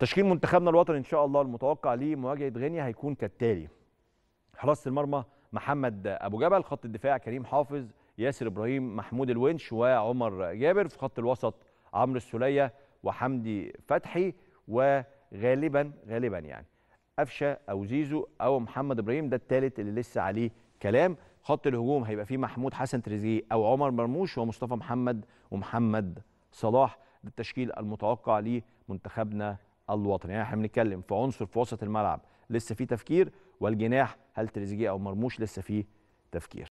تشكيل منتخبنا الوطني ان شاء الله المتوقع ليه مواجهه غينيا هيكون كالتالي حراسه المرمى محمد ابو جبل خط الدفاع كريم حافظ ياسر ابراهيم محمود الونش وعمر جابر في خط الوسط عمرو السوليه وحمدي فتحي وغالبا غالبا يعني قفشه او زيزو او محمد ابراهيم ده الثالث اللي لسه عليه كلام خط الهجوم هيبقى فيه محمود حسن تريزيه او عمر مرموش ومصطفى محمد ومحمد صلاح ده التشكيل المتوقع لمنتخبنا الوطني يعني احنا بنتكلم في عنصر في وسط الملعب لسه فيه تفكير والجناح هل تريزيجيه او مرموش لسه فيه تفكير